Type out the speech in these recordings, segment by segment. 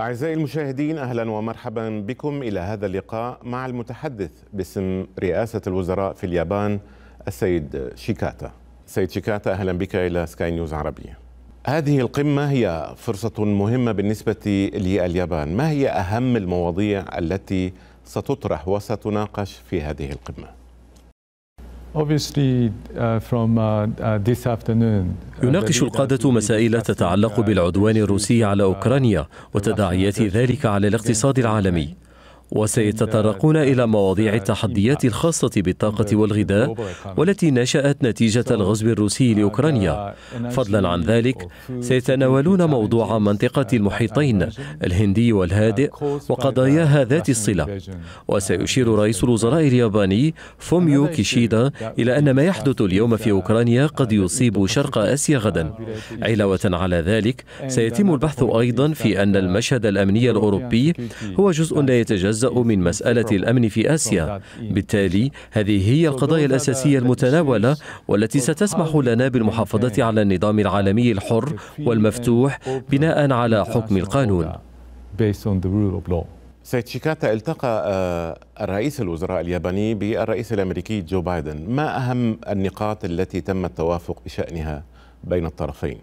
أعزائي المشاهدين أهلا ومرحبا بكم إلى هذا اللقاء مع المتحدث باسم رئاسة الوزراء في اليابان السيد شيكاتا سيد شيكاتا أهلا بك إلى سكاي نيوز عربية هذه القمة هي فرصة مهمة بالنسبة لليابان ما هي أهم المواضيع التي ستطرح وستناقش في هذه القمة؟ Uh, uh, uh, يناقش القادة مسائل تتعلق بالعدوان الروسي على أوكرانيا وتداعيات ذلك على الاقتصاد العالمي وسيتطرقون إلى مواضيع التحديات الخاصة بالطاقة والغذاء والتي نشأت نتيجة الغزو الروسي لأوكرانيا فضلا عن ذلك سيتناولون موضوع منطقة المحيطين الهندي والهادئ وقضاياها ذات الصلة وسيشير رئيس الوزراء الياباني فوميو كيشيدا إلى أن ما يحدث اليوم في أوكرانيا قد يصيب شرق آسيا غدا علاوة على ذلك سيتم البحث أيضا في أن المشهد الأمني الأوروبي هو جزء لا يتجزأ تتجزأ من مسألة الأمن في آسيا بالتالي هذه هي القضايا الأساسية المتناولة والتي ستسمح لنا بالمحافظة على النظام العالمي الحر والمفتوح بناء على حكم القانون سيد شيكاتا التقى آه، الرئيس الوزراء الياباني بالرئيس الامريكي جو بايدن، ما اهم النقاط التي تم التوافق بشانها بين الطرفين؟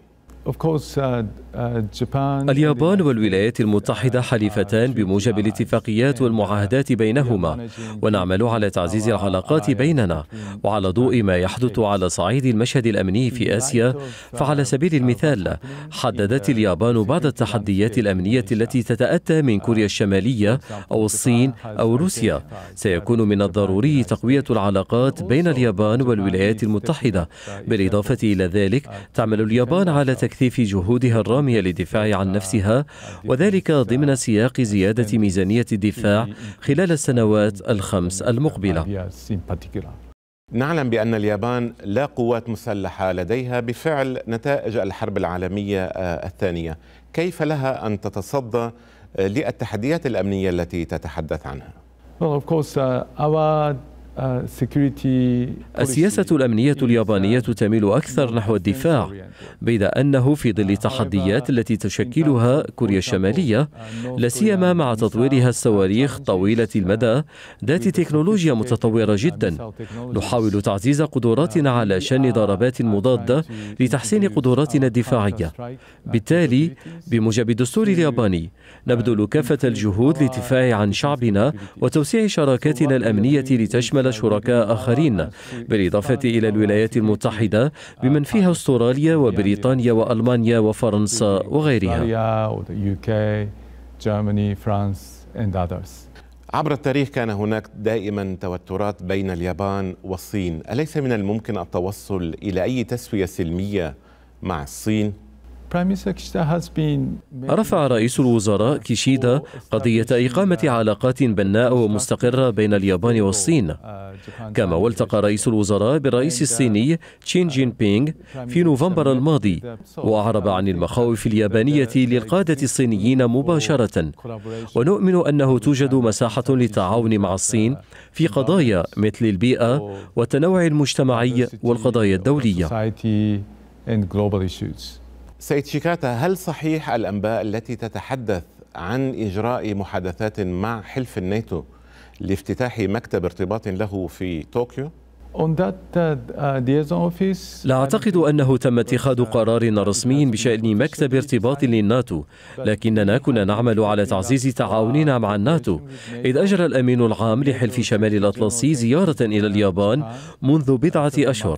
Uh, uh, اليابان والولايات المتحدة حليفتان بموجب الاتفاقيات والمعاهدات بينهما ونعمل على تعزيز العلاقات بيننا وعلى ضوء ما يحدث على صعيد المشهد الأمني في آسيا uh, فعلى سبيل المثال حددت اليابان بعض التحديات الأمنية التي تتأتى من كوريا الشمالية أو الصين أو روسيا سيكون من الضروري تقوية العلاقات بين اليابان والولايات المتحدة بالإضافة إلى ذلك تعمل اليابان على تك تكثيف جهودها الرامية للدفاع عن نفسها وذلك ضمن سياق زيادة ميزانية الدفاع خلال السنوات الخمس المقبلة نعلم بأن اليابان لا قوات مسلحة لديها بفعل نتائج الحرب العالمية آه، الثانية كيف لها أن تتصدى للتحديات الأمنية التي تتحدث عنها؟ Well, of course, uh, our آه، السياسة الأمنية اليابانية uh, تميل أكثر نحو الدفاع بيد أنه في ظل التحديات التي تشكلها كوريا الشمالية uh, لا سيما مع تطويرها الصواريخ طويلة المدى ذات تكنولوجيا متطورة جدا نحاول تعزيز uh, قدراتنا على شن ضربات مضادة لتحسين قدراتنا الدفاعية بالتالي بموجب الدستور الياباني نبذل كافة الجهود للدفاع عن شعبنا وتوسيع شراكاتنا الأمنية لتشمل شمل شركاء آخرين بالإضافة إلى الولايات المتحدة بمن فيها أستراليا وبريطانيا وألمانيا وفرنسا وغيرها عبر التاريخ كان هناك دائما توترات بين اليابان والصين أليس من الممكن التوصل إلى أي تسوية سلمية مع الصين؟ رفع رئيس الوزراء كيشيدا قضية إقامة علاقات بناءة ومستقرة بين اليابان والصين كما والتقى رئيس الوزراء بالرئيس الصيني تشين جين بينغ في نوفمبر الماضي وأعرب عن المخاوف اليابانية للقادة الصينيين مباشرة ونؤمن أنه توجد مساحة للتعاون مع الصين في قضايا مثل البيئة والتنوع المجتمعي والقضايا الدولية. and global issues. سيد شيكاتا هل صحيح الأنباء التي تتحدث عن إجراء محادثات مع حلف الناتو لافتتاح مكتب ارتباط له في طوكيو؟ Uh, uh, لا أعتقد أنه تم اتخاذ قرار رسمي بشأن مكتب ارتباط للناتو لكننا كنا نعمل على تعزيز تعاوننا مع الناتو إذ أجرى الأمين العام لحلف شمال الأطلسي زيارة إلى اليابان منذ بضعة أشهر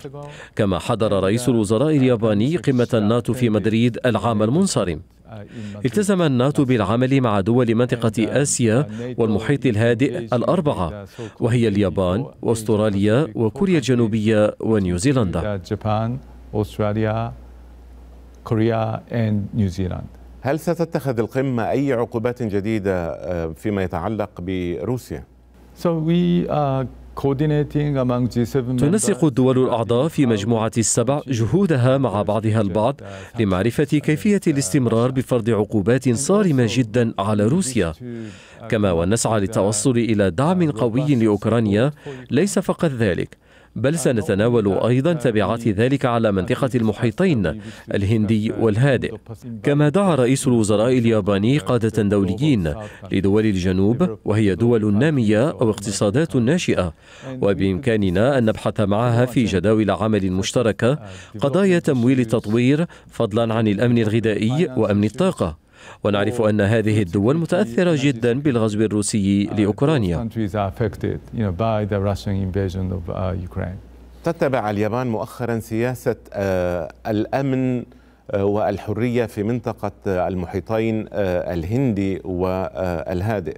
كما حضر رئيس الوزراء الياباني قمة الناتو في مدريد العام المنصرم التزم الناتو بالعمل مع دول منطقة آسيا والمحيط الهادئ الأربعة وهي اليابان وأستراليا وكوريا الجنوبية ونيوزيلندا هل ستتخذ القمة أي عقوبات جديدة آه، فيما يتعلق بروسيا؟ So we are uh, تنسق الدول الأعضاء في مجموعة السبع جهودها مع بعضها البعض لمعرفة كيفية الاستمرار بفرض عقوبات صارمة جدا على روسيا كما ونسعى للتوصل إلى دعم قوي لأوكرانيا ليس فقط ذلك بل سنتناول أيضا تبعات ذلك على منطقة المحيطين الهندي والهادئ كما دعا رئيس الوزراء الياباني قادة دوليين لدول الجنوب وهي دول نامية أو اقتصادات ناشئة وبإمكاننا أن نبحث معها في جداول عمل مشتركة قضايا تمويل التطوير فضلا عن الأمن الغذائي وأمن الطاقة ونعرف أن هذه الدول متأثرة جدا بالغزو الروسي لأوكرانيا تتبع اليابان مؤخرا سياسة آه، الأمن آه، والحرية في منطقة آه، المحيطين الهندي والهادئ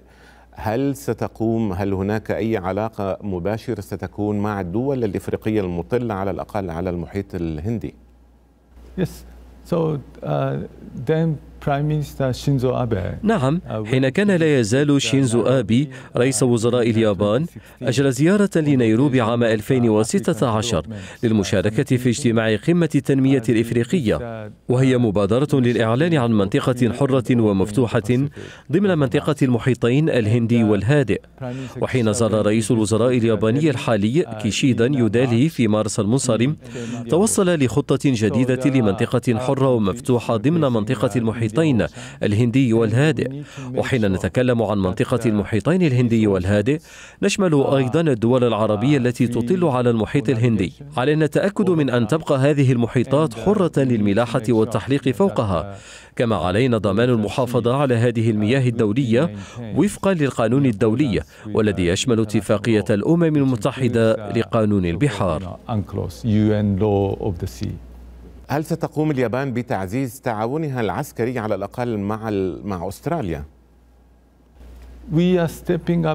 هل ستقوم هل هناك أي علاقة مباشرة ستكون مع الدول الإفريقية المطلة على الأقل على المحيط الهندي؟ Yes. So uh, then نعم حين كان لا يزال شينزو آبي رئيس وزراء اليابان أجرى زيارة لنيروبي عام 2016 للمشاركة في اجتماع قمة التنمية الإفريقية وهي مبادرة للإعلان عن منطقة حرة ومفتوحة ضمن منطقة المحيطين الهندي والهادئ وحين زار رئيس الوزراء الياباني الحالي كيشيدا يودالي في مارس المنصرم توصل لخطة جديدة لمنطقة حرة ومفتوحة ضمن منطقة المحيطين المحيطين الهندي والهادئ وحين نتكلم عن منطقة المحيطين الهندي والهادئ نشمل أيضا الدول العربية التي تطل على المحيط الهندي علينا التأكد من أن تبقى هذه المحيطات حرة للملاحة والتحليق فوقها كما علينا ضمان المحافظة على هذه المياه الدولية وفقا للقانون الدولي والذي يشمل اتفاقية الأمم المتحدة لقانون البحار هل ستقوم اليابان بتعزيز تعاونها العسكري على الأقل مع, مع أستراليا؟ uh,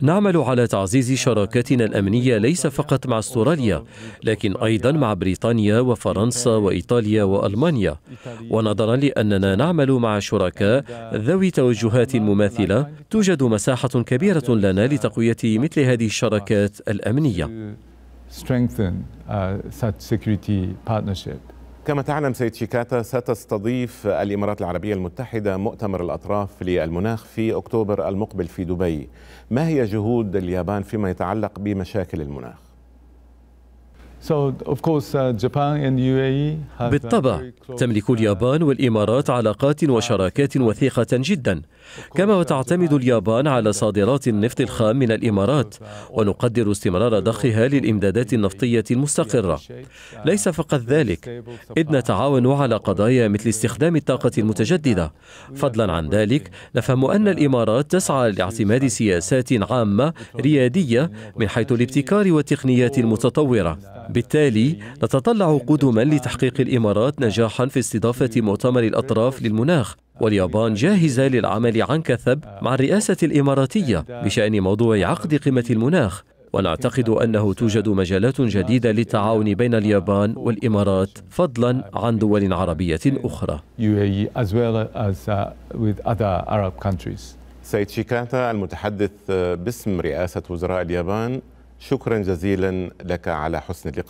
نعمل على تعزيز شراكاتنا الأمنية ليس فقط مع استراليا لكن أيضا مع بريطانيا وفرنسا وإيطاليا وألمانيا ونظرا لأننا نعمل مع شركاء ذوي توجهات مماثلة توجد مساحة كبيرة لنا لتقوية مثل هذه الشراكات الأمنية strengthen uh, such security partnership. كما تعلم سيد شيكاتا ستستضيف الامارات العربيه المتحده مؤتمر الاطراف للمناخ في اكتوبر المقبل في دبي. ما هي جهود اليابان فيما يتعلق بمشاكل المناخ؟ Uh, e uh, بالطبع تملك uh, اليابان والإمارات علاقات وشراكات وثيقة جدا كما تعتمد اليابان على صادرات النفط الخام من الإمارات ونقدر استمرار ضخها للإمدادات النفطية المستقرة ليس فقط ذلك إذ نتعاون على قضايا مثل استخدام الطاقة المتجددة فضلا عن ذلك نفهم أن الإمارات تسعى لاعتماد سياسات عامة ريادية من حيث الابتكار والتقنيات oh, المتطورة بالتالي نتطلع قدما لتحقيق الإمارات نجاحا في استضافة مؤتمر الأطراف للمناخ واليابان جاهزة للعمل عن كثب مع الرئاسة الإماراتية بشأن موضوع عقد قمة المناخ ونعتقد أنه توجد مجالات جديدة للتعاون بين اليابان والإمارات فضلا عن دول عربية أخرى uh, سيد شيكاتا المتحدث باسم رئاسة وزراء اليابان شكرا جزيلا لك على حسن اللقاء